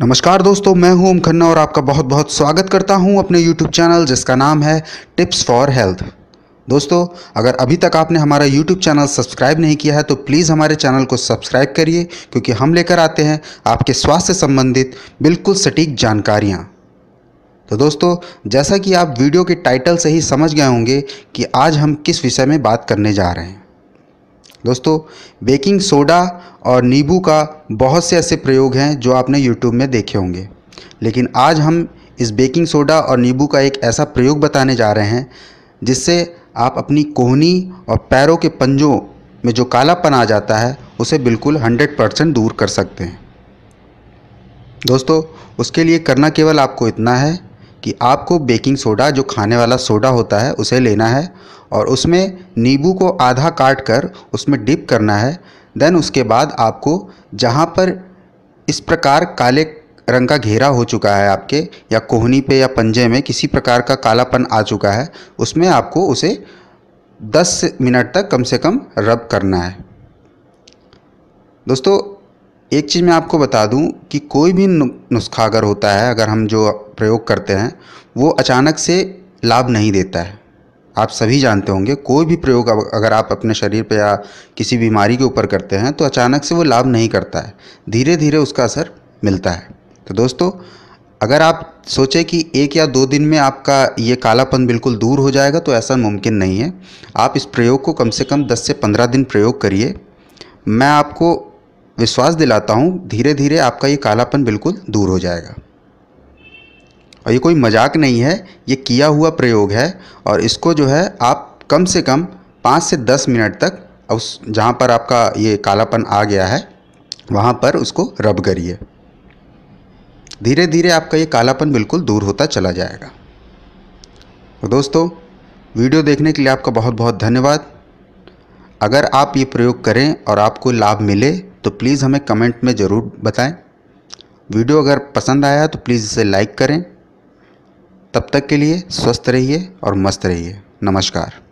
नमस्कार दोस्तों मैं हूं ओम खन्ना और आपका बहुत बहुत स्वागत करता हूं अपने YouTube चैनल जिसका नाम है टिप्स फॉर हेल्थ दोस्तों अगर अभी तक आपने हमारा YouTube चैनल सब्सक्राइब नहीं किया है तो प्लीज़ हमारे चैनल को सब्सक्राइब करिए क्योंकि हम लेकर आते हैं आपके स्वास्थ्य संबंधित बिल्कुल सटीक जानकारियाँ तो दोस्तों जैसा कि आप वीडियो के टाइटल से ही समझ गए होंगे कि आज हम किस विषय में बात करने जा रहे हैं दोस्तों बेकिंग सोडा और नींबू का बहुत से ऐसे प्रयोग हैं जो आपने यूट्यूब में देखे होंगे लेकिन आज हम इस बेकिंग सोडा और नींबू का एक ऐसा प्रयोग बताने जा रहे हैं जिससे आप अपनी कोहनी और पैरों के पंजों में जो कालापन आ जाता है उसे बिल्कुल 100 परसेंट दूर कर सकते हैं दोस्तों उसके लिए करना केवल आपको इतना है कि आपको बेकिंग सोडा जो खाने वाला सोडा होता है उसे लेना है और उसमें नींबू को आधा काट कर उसमें डिप करना है देन उसके बाद आपको जहाँ पर इस प्रकार काले रंग का घेरा हो चुका है आपके या कोहनी पे या पंजे में किसी प्रकार का कालापन आ चुका है उसमें आपको उसे 10 मिनट तक कम से कम रब करना है दोस्तों एक चीज़ मैं आपको बता दूं कि कोई भी नुस्खा अगर होता है अगर हम जो प्रयोग करते हैं वो अचानक से लाभ नहीं देता है आप सभी जानते होंगे कोई भी प्रयोग अगर आप अपने शरीर पर या किसी बीमारी के ऊपर करते हैं तो अचानक से वो लाभ नहीं करता है धीरे धीरे उसका असर मिलता है तो दोस्तों अगर आप सोचें कि एक या दो दिन में आपका ये कालापन बिल्कुल दूर हो जाएगा तो ऐसा मुमकिन नहीं है आप इस प्रयोग को कम से कम 10 से 15 दिन प्रयोग करिए मैं आपको विश्वास दिलाता हूँ धीरे धीरे आपका ये कालापन बिल्कुल दूर हो जाएगा और ये कोई मजाक नहीं है ये किया हुआ प्रयोग है और इसको जो है आप कम से कम पाँच से दस मिनट तक उस जहाँ पर आपका ये कालापन आ गया है वहाँ पर उसको रब करिए धीरे धीरे आपका ये कालापन बिल्कुल दूर होता चला जाएगा तो दोस्तों वीडियो देखने के लिए आपका बहुत बहुत धन्यवाद अगर आप ये प्रयोग करें और आपको लाभ मिले तो प्लीज़ हमें कमेंट में ज़रूर बताएं वीडियो अगर पसंद आया तो प्लीज़ इसे लाइक करें तब तक के लिए स्वस्थ रहिए और मस्त रहिए नमस्कार